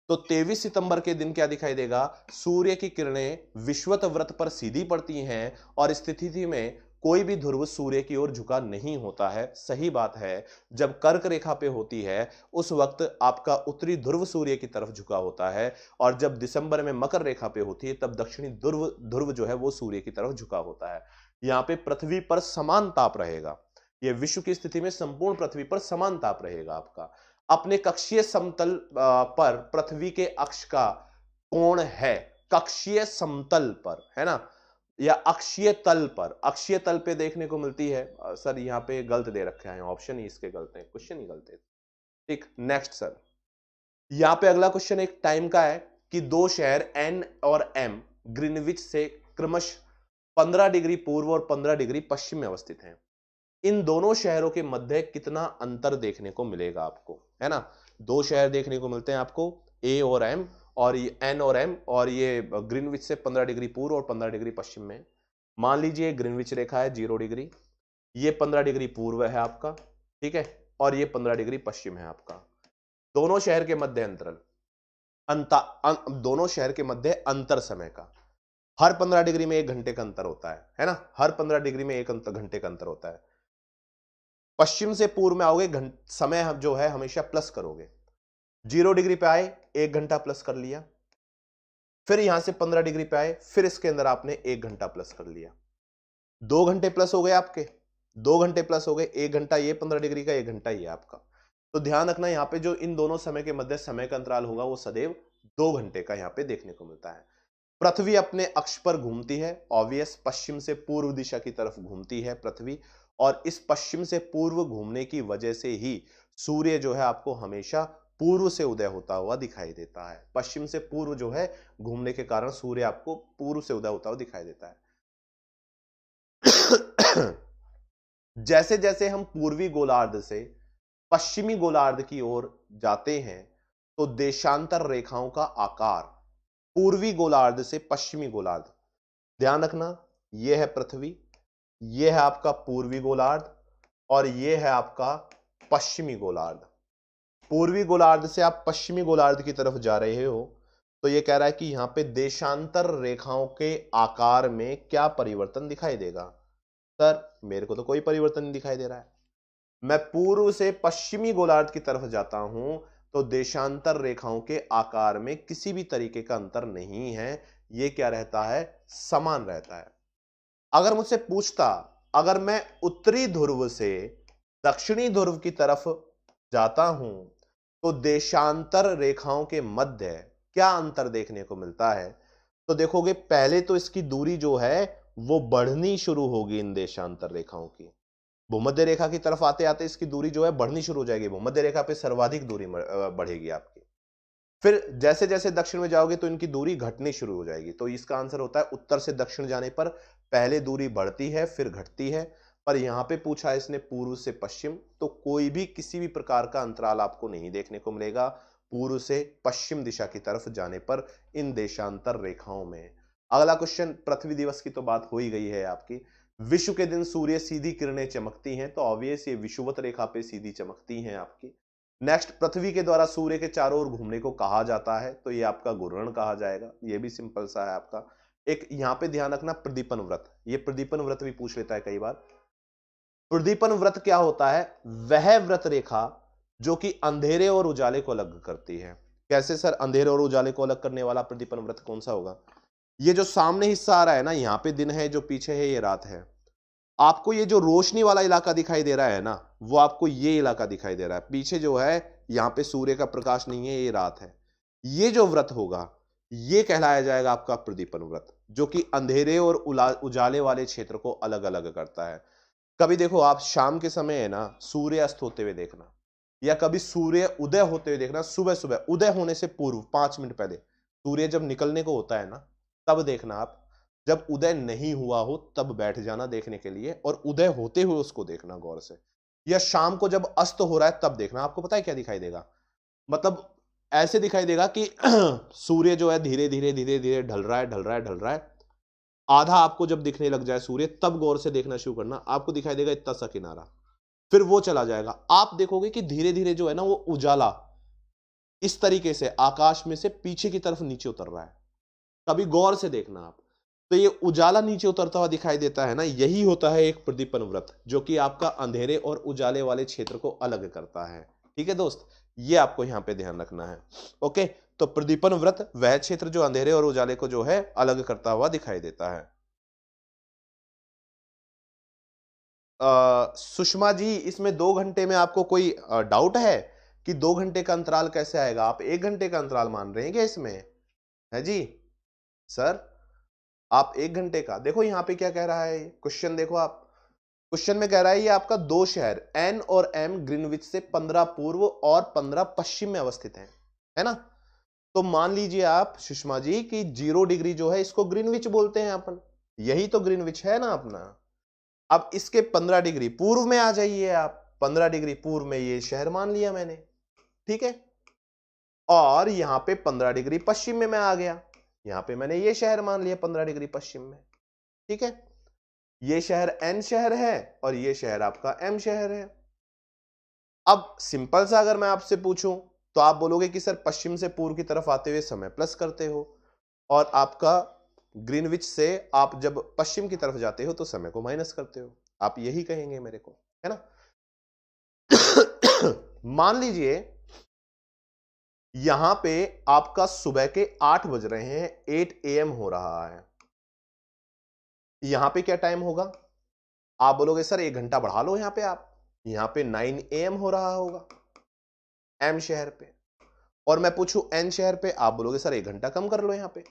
तो 23 सितंबर के दिन क्या दिखाई देगा सूर्य की किरणें विश्वत व्रत पर सीधी पड़ती हैं और स्थिति में कोई भी ध्रुव सूर्य की ओर झुका नहीं होता है सही बात है जब कर्क रेखा पे होती है उस वक्त आपका उत्तरी ध्रुव सूर्य की तरफ झुका होता है और जब दिसंबर में मकर रेखा पे होती है तब दक्षिणी ध्रुव ध्रुव जो है वो सूर्य की तरफ झुका होता है यहाँ पे पृथ्वी पर समान ताप रहेगा ये विश्व की स्थिति में संपूर्ण पृथ्वी पर समान ताप रहेगा आपका अपने कक्षीय समतल पर पृथ्वी के अक्ष का कोण है कक्षीय समतल पर है ना या अक्षीय तल पर अक्षीय तल पे देखने को मिलती है सर यहाँ पे गलत दे रखे हैं ऑप्शन ही इसके गलत हैं क्वेश्चन ही गलत है ठीक नेक्स्ट सर यहाँ पे अगला क्वेश्चन एक टाइम का है कि दो शहर एन और एम ग्रीनविच से क्रमश 15 डिग्री पूर्व और 15 डिग्री पश्चिम में अवस्थित हैं इन दोनों शहरों के मध्य कितना अंतर देखने को मिलेगा आपको है ना दो शहर देखने को मिलते हैं आपको ए और एम और ये एन और एम और ये ग्रीनविच से पंद्रह डिग्री पूर्व और पंद्रह डिग्री पश्चिम में मान लीजिए ग्रीनविच रेखा है जीरो डिग्री ये पंद्रह डिग्री पूर्व है आपका ठीक है और ये पंद्रह डिग्री पश्चिम है आपका दोनों शहर के मध्य अंतरल अंता अं, दोनों शहर के मध्य अंतर समय का हर पंद्रह डिग्री में एक घंटे का अंतर होता है है ना हर पंद्रह डिग्री में एक घंटे का अंतर होता है पश्चिम से पूर्व में आओगे समय जो है हमेशा प्लस करोगे जीरो डिग्री पे आए एक घंटा प्लस कर लिया फिर यहां से पंद्रह डिग्री पे आए फिर इसके अंदर आपने एक घंटा प्लस कर लिया दो घंटे प्लस हो गए आपके दो घंटे प्लस हो गए एक घंटा ये पंद्रह डिग्री का एक घंटा ये आपका तो ध्यान रखना यहाँ पे जो इन दोनों समय के मध्य समय का अंतराल होगा वो सदैव दो घंटे का यहाँ पे देखने को मिलता है पृथ्वी अपने अक्ष पर घूमती है ऑब्वियस पश्चिम से पूर्व दिशा की तरफ घूमती है पृथ्वी और इस पश्चिम से पूर्व घूमने की वजह से ही सूर्य जो है आपको हमेशा पूर्व से उदय होता हुआ दिखाई देता है पश्चिम से पूर्व जो है घूमने के कारण सूर्य आपको पूर्व से उदय होता हुआ दिखाई देता है जैसे जैसे हम पूर्वी गोलार्ध से पश्चिमी गोलार्ध की ओर जाते हैं तो देशांतर रेखाओं का आकार पूर्वी गोलार्ध से पश्चिमी गोलार्ध ध्यान रखना यह है पृथ्वी यह है आपका पूर्वी गोलार्ध और यह है आपका पश्चिमी गोलार्ध पूर्वी गोलार्ध से आप पश्चिमी गोलार्ध की तरफ जा रहे हो तो ये कह रहा है कि यहाँ पे देशांतर रेखाओं के आकार में क्या परिवर्तन दिखाई देगा सर मेरे को तो कोई परिवर्तन नहीं दिखाई दे रहा है मैं पूर्व से पश्चिमी गोलार्ध की तरफ जाता हूं तो देशांतर रेखाओं के आकार में किसी भी तरीके का अंतर नहीं है ये क्या रहता है समान रहता है अगर मुझसे पूछता अगर मैं उत्तरी ध्रुव से दक्षिणी ध्रुव की तरफ जाता हूं तो देशांतर रेखाओं के मध्य क्या अंतर देखने को मिलता है तो देखोगे पहले तो इसकी दूरी जो है वो बढ़नी शुरू होगी इन देशांतर रेखाओं की भूमध्य रेखा की तरफ आते आते इसकी दूरी जो है बढ़नी शुरू हो जाएगी भूमध्य रेखा पे सर्वाधिक दूरी बढ़ेगी आपकी फिर जैसे जैसे दक्षिण में जाओगे तो इनकी दूरी घटनी शुरू हो जाएगी तो इसका आंसर होता है उत्तर से दक्षिण जाने पर पहले दूरी बढ़ती है फिर घटती है पर यहाँ पे पूछा है इसने पूर्व से पश्चिम तो कोई भी किसी भी प्रकार का अंतराल आपको नहीं देखने को मिलेगा पूर्व से पश्चिम दिशा की तरफ जाने पर इन देशांतर रेखाओं में अगला क्वेश्चन पृथ्वी दिवस की तो बात हो ही गई है आपकी विश्व के दिन सूर्य सीधी किरणें चमकती हैं तो ऑब्वियस ये विषुवत रेखा पे सीधी चमकती हैं आपकी नेक्स्ट पृथ्वी के द्वारा सूर्य के चारों ओर घूमने को कहा जाता है तो ये आपका गुरण कहा जाएगा ये भी सिंपल सा है आपका एक यहाँ पे ध्यान रखना प्रदीपन व्रत ये प्रदीपन व्रत भी पूछ लेता है कई बार प्रदीपन व्रत क्या होता है वह व्रत रेखा जो कि अंधेरे और उजाले को अलग करती है कैसे सर अंधेरे और उजाले को अलग करने वाला प्रदीपन व्रत कौन सा होगा ये जो सामने हिस्सा आ रहा है ना यहाँ पे दिन है जो पीछे है ये रात है आपको ये जो रोशनी वाला इलाका दिखाई दे रहा है ना वो आपको ये इलाका दिखाई दे रहा है पीछे जो है यहाँ पे सूर्य का प्रकाश नहीं है ये रात है ये जो व्रत होगा ये कहलाया जाएगा आपका प्रदीपन व्रत जो कि अंधेरे और उजाले वाले क्षेत्र को अलग अलग करता है कभी देखो आप शाम के समय है ना सूर्यास्त होते हुए देखना या कभी सूर्य उदय होते हुए देखना सुबह सुबह उदय होने से पूर्व पांच मिनट पहले सूर्य जब निकलने को होता है ना तब देखना आप जब उदय नहीं हुआ हो तब बैठ जाना देखने के लिए और उदय होते हुए उसको देखना गौर से या शाम को जब अस्त हो रहा है तब देखना आपको पता है क्या दिखाई देगा मतलब ऐसे दिखाई देगा कि सूर्य जो है धीरे धीरे धीरे धीरे ढल रहा है ढल रहा है ढल रहा है आधा आपको जब दिखने लग जाए सूर्य तब गौर से देखना शुरू करना आपको दिखाई देगा इतना सा किनारा फिर वो चला जाएगा आप देखोगे कि धीरे धीरे जो है ना वो उजाला इस तरीके से आकाश में से पीछे की तरफ नीचे उतर रहा है कभी गौर से देखना आप तो ये उजाला नीचे उतरता हुआ दिखाई देता है ना यही होता है एक प्रदीपन व्रत जो कि आपका अंधेरे और उजाले वाले क्षेत्र को अलग करता है ठीक है दोस्त ये आपको यहां पे ध्यान रखना है ओके तो प्रदीपन व्रत वह क्षेत्र जो अंधेरे और उजाले को जो है अलग करता हुआ दिखाई देता है सुषमा जी इसमें दो घंटे में आपको कोई डाउट है कि दो घंटे का अंतराल कैसे आएगा आप एक घंटे का अंतराल मान रहे हैं क्या इसमें है जी सर आप एक घंटे का देखो यहां पे क्या कह रहा है क्वेश्चन देखो आप क्वेश्चन में कह रहा है ये आपका दो शहर एन और एम ग्रीनविच से पंद्रह पूर्व और पंद्रह पश्चिम में अवस्थित है, है ना तो मान लीजिए आप सुषमा जी कि जीरो डिग्री जो है इसको ग्रीनविच बोलते हैं अपन यही तो ग्रीनविच है ना अपना अब इसके पंद्रह डिग्री पूर्व में आ जाइए आप पंद्रह डिग्री पूर्व में ये शहर मान लिया मैंने ठीक है और यहां पे पंद्रह डिग्री पश्चिम में मैं आ गया यहां पे मैंने ये शहर मान लिया पंद्रह डिग्री पश्चिम में ठीक है ये शहर एन शहर है और ये शहर आपका एम शहर है अब सिंपल सा अगर मैं आपसे पूछूं तो आप बोलोगे कि सर पश्चिम से पूर्व की तरफ आते हुए समय प्लस करते हो और आपका ग्रीनविच से आप जब पश्चिम की तरफ जाते हो तो समय को माइनस करते हो आप यही कहेंगे मेरे को है ना मान लीजिए यहां पे आपका सुबह के आठ बज रहे हैं एट ए एम हो रहा है यहां पे क्या टाइम होगा आप बोलोगे सर एक घंटा बढ़ा लो यहां पे आप यहां पे नाइन ए एम हो रहा होगा एम शहर पे और मैं पूछूं एन शहर पे आप बोलोगे सर एक घंटा कम कर लो यहाँ पे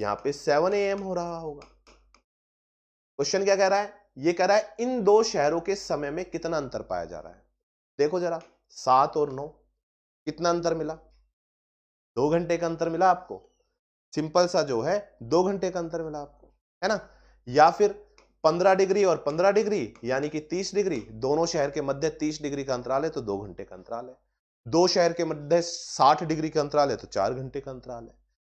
यहाँ पे सेवन ए हो रहा होगा क्वेश्चन क्या कह रहा है ये कह रहा है इन दो शहरों के समय में कितना अंतर पाया जा रहा है देखो जरा सात और नौ कितना अंतर मिला दो घंटे का अंतर मिला आपको सिंपल सा जो है दो घंटे का अंतर मिला आपको है ना या फिर पंद्रह डिग्री और पंद्रह डिग्री यानी कि तीस डिग्री दोनों शहर के मध्य तीस डिग्री का अंतराल है तो दो घंटे का अंतराल है दो शहर के मध्य साठ डिग्री का अंतराल है तो चार घंटे का अंतराल है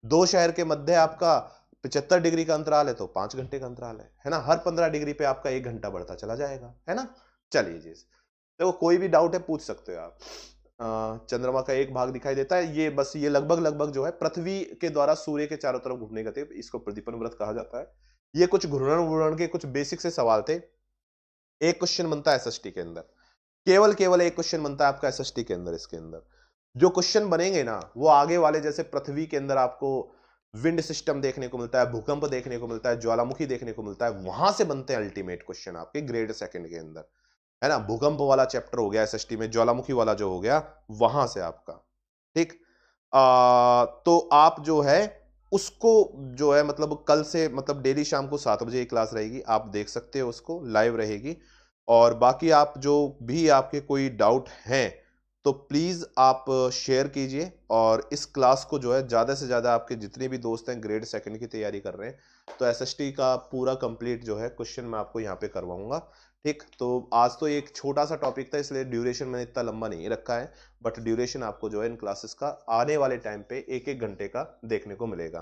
दो शहर के मध्य आपका पिछहत्तर डिग्री का अंतराल है तो पांच घंटे का अंतराल है है ना हर पंद्रह डिग्री पे आपका एक घंटा बढ़ता चला जाएगा है ना चलिए जी देखो तो कोई भी डाउट है पूछ सकते हो आप चंद्रमा का एक भाग दिखाई देता है ये बस ये लगभग लगभग जो है पृथ्वी के द्वारा सूर्य के चारों तरफ घूमने का इसको प्रदीपन व्रत कहा जाता है ये कुछ घूर्णन वूर्णन के कुछ बेसिक से सवाल थे एक क्वेश्चन बनता है एस के अंदर केवल केवल एक क्वेश्चन बनता है आपका एस के अंदर इसके अंदर जो क्वेश्चन बनेंगे ना वो आगे वाले जैसे पृथ्वी के अंदर आपको विंड सिस्टम देखने को मिलता है भूकंप देखने को मिलता है ज्वालामुखी देखने को मिलता है वहां से बनते हैं अल्टीमेट क्वेश्चन आपके ग्रेड सेकंड के अंदर है ना भूकंप वाला चैप्टर हो गया एस में ज्वालामुखी वाला जो हो गया वहां से आपका ठीक तो आप जो है उसको जो है मतलब कल से मतलब डेली शाम को सात बजे क्लास रहेगी आप देख सकते हो उसको लाइव रहेगी और बाकी आप जो भी आपके कोई डाउट हैं तो प्लीज़ आप शेयर कीजिए और इस क्लास को जो है ज़्यादा से ज़्यादा आपके जितने भी दोस्त हैं ग्रेड सेकंड की तैयारी कर रहे हैं तो एस का पूरा कंप्लीट जो है क्वेश्चन मैं आपको यहाँ पे करवाऊँगा ठीक तो आज तो एक छोटा सा टॉपिक था इसलिए ड्यूरेशन मैंने इतना लंबा नहीं रखा है बट ड्यूरेशन आपको जो है इन क्लासेस का आने वाले टाइम पे एक एक घंटे का देखने को मिलेगा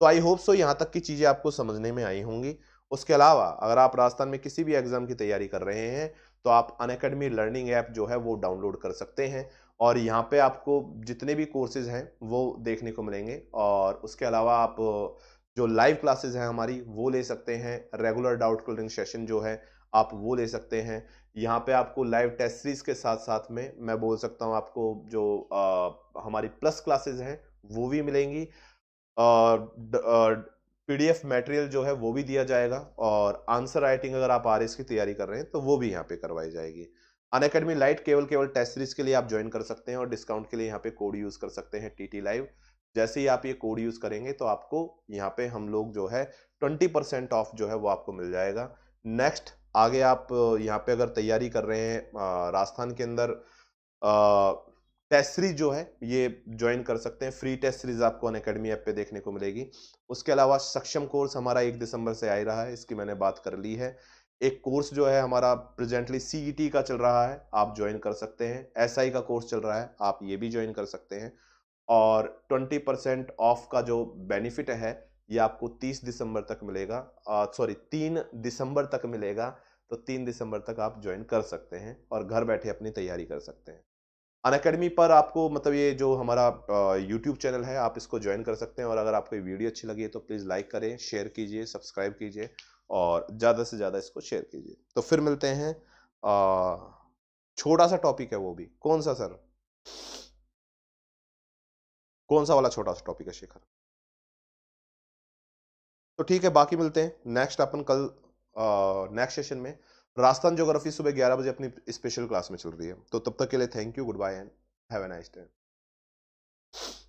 तो आई होप सो यहाँ तक की चीज़ें आपको समझने में आई होंगी उसके अलावा अगर आप राजस्थान में किसी भी एग्ज़ाम की तैयारी कर रहे हैं तो आप अन अकेडमी लर्निंग ऐप जो है वो डाउनलोड कर सकते हैं और यहाँ पे आपको जितने भी कोर्सेज हैं वो देखने को मिलेंगे और उसके अलावा आप जो लाइव क्लासेज हैं हमारी वो ले सकते हैं रेगुलर डाउट क्लियरिंग सेशन जो है आप वो ले सकते हैं यहाँ पे आपको लाइव टेस्ट सीरीज के साथ साथ में मैं बोल सकता हूँ आपको जो आ, हमारी प्लस क्लासेज हैं वो भी मिलेंगी और पीडीएफ मटेरियल जो है वो भी दिया जाएगा और आंसर राइटिंग अगर आप आर की तैयारी कर रहे हैं तो वो भी यहाँ पे करवाई जाएगी अन अकेडमी लाइट केवल केवल टेस्ट सीरीज के लिए आप ज्वाइन कर सकते हैं और डिस्काउंट के लिए यहाँ पे कोड यूज़ कर सकते हैं टी टी लाइव जैसे ही आप ये कोड यूज़ करेंगे तो आपको यहाँ पे हम लोग जो है ट्वेंटी परसेंट ऑफ जो है वो आपको मिल जाएगा नेक्स्ट आगे आप यहाँ पे अगर तैयारी कर रहे हैं राजस्थान के अंदर टेस्ट सीरीज जो है ये ज्वाइन कर सकते हैं फ्री टेस्ट सीरीज आपको अन अकेडमी ऐप पे देखने को मिलेगी उसके अलावा सक्षम कोर्स हमारा एक दिसंबर से आ रहा है इसकी मैंने बात कर ली है एक कोर्स जो है हमारा प्रेजेंटली सीई e का चल रहा है आप ज्वाइन कर सकते हैं एस SI का कोर्स चल रहा है आप ये भी ज्वाइन कर सकते हैं और ट्वेंटी परसेंट ऑफ का जो बेनिफिट है ये आपको तीस दिसंबर तक मिलेगा सॉरी तीन दिसंबर तक मिलेगा तो तीन दिसंबर तक आप ज्वाइन कर सकते हैं और घर बैठे अपनी तैयारी कर सकते हैं अन अकेडमी पर आपको मतलब ये जो हमारा यूट्यूब चैनल है आप इसको ज्वाइन कर सकते हैं और अगर आपको वीडियो अच्छी लगी है तो प्लीज़ लाइक करें शेयर कीजिए सब्सक्राइब कीजिए और ज़्यादा से ज़्यादा इसको शेयर कीजिए तो फिर मिलते हैं छोटा सा टॉपिक है वो भी कौन सा सर कौन सा वाला छोटा सा टॉपिक है शेखर तो ठीक है बाकी मिलते हैं नेक्स्ट अपन कल नेक्स्ट सेशन में राजस्थान जोग्राफी सुबह ग्यारह बजे अपनी स्पेशल क्लास में चल रही है तो तब तक के लिए thank you good bye and have a nice day